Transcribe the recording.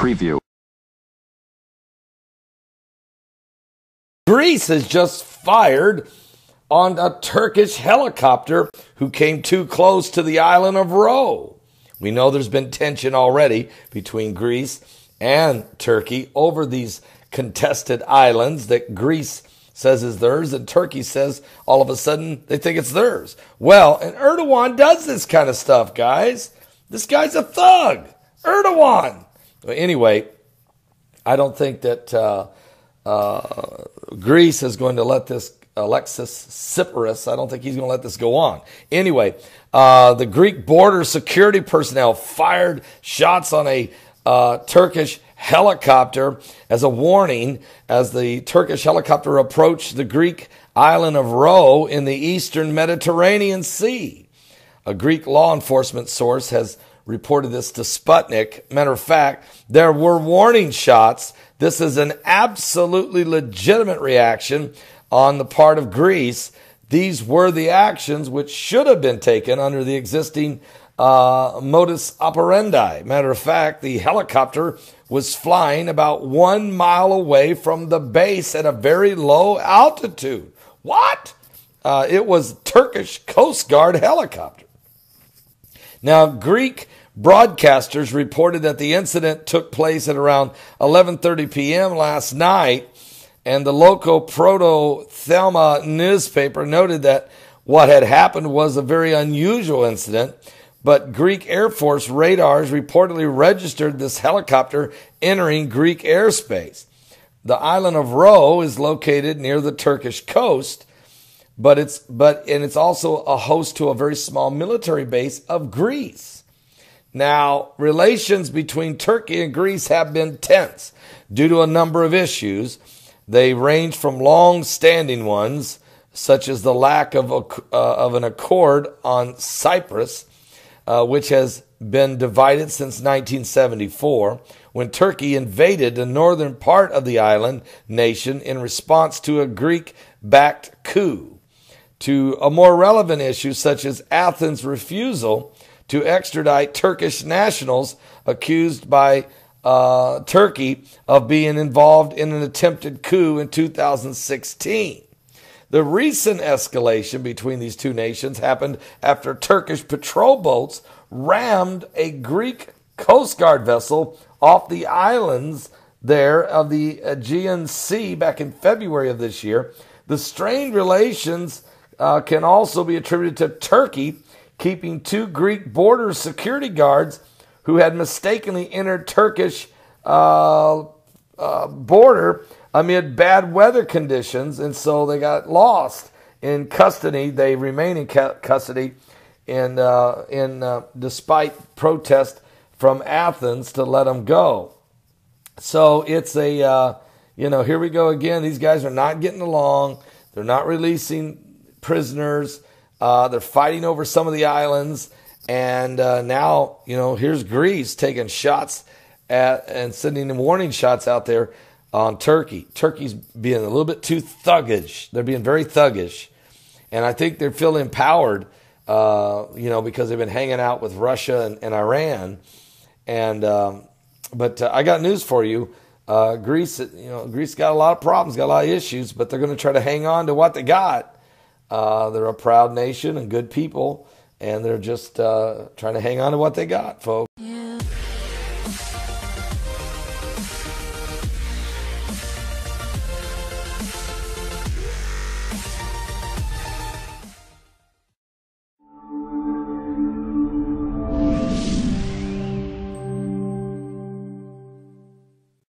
Preview. Greece has just fired on a Turkish helicopter who came too close to the island of Ro. We know there's been tension already between Greece and Turkey over these contested islands that Greece says is theirs and Turkey says all of a sudden they think it's theirs. Well, and Erdogan does this kind of stuff, guys. This guy's a thug. Erdogan anyway, I don't think that uh, uh, Greece is going to let this Alexis Tsipras. I don't think he's going to let this go on. Anyway, uh, the Greek border security personnel fired shots on a uh, Turkish helicopter as a warning as the Turkish helicopter approached the Greek island of Rho in the eastern Mediterranean Sea. A Greek law enforcement source has reported this to Sputnik. Matter of fact, there were warning shots. This is an absolutely legitimate reaction on the part of Greece. These were the actions which should have been taken under the existing uh, modus operandi. Matter of fact, the helicopter was flying about one mile away from the base at a very low altitude. What? Uh, it was Turkish Coast Guard helicopter. Now, Greek Broadcasters reported that the incident took place at around 11:30 p.m. last night, and the local Proto Thelma newspaper noted that what had happened was a very unusual incident. But Greek Air Force radars reportedly registered this helicopter entering Greek airspace. The island of Ro is located near the Turkish coast, but it's but and it's also a host to a very small military base of Greece. Now, relations between Turkey and Greece have been tense due to a number of issues. They range from long standing ones, such as the lack of, uh, of an accord on Cyprus, uh, which has been divided since 1974, when Turkey invaded the northern part of the island nation in response to a Greek backed coup, to a more relevant issue such as Athens' refusal to extradite Turkish nationals accused by uh, Turkey of being involved in an attempted coup in 2016. The recent escalation between these two nations happened after Turkish patrol boats rammed a Greek Coast Guard vessel off the islands there of the Aegean Sea back in February of this year. The strained relations uh, can also be attributed to Turkey keeping two Greek border security guards who had mistakenly entered Turkish uh, uh, border amid bad weather conditions, and so they got lost in custody. They remain in custody, uh, in uh, in despite protest from Athens to let them go. So it's a uh, you know here we go again. These guys are not getting along. They're not releasing prisoners. Uh, they're fighting over some of the islands. And uh, now, you know, here's Greece taking shots at, and sending warning shots out there on Turkey. Turkey's being a little bit too thuggish. They're being very thuggish. And I think they're feeling empowered, uh, you know, because they've been hanging out with Russia and, and Iran. And, um, but uh, I got news for you. Uh, Greece, you know, Greece got a lot of problems, got a lot of issues, but they're going to try to hang on to what they got uh, they're a proud nation and good people, and they're just uh, trying to hang on to what they got, folks.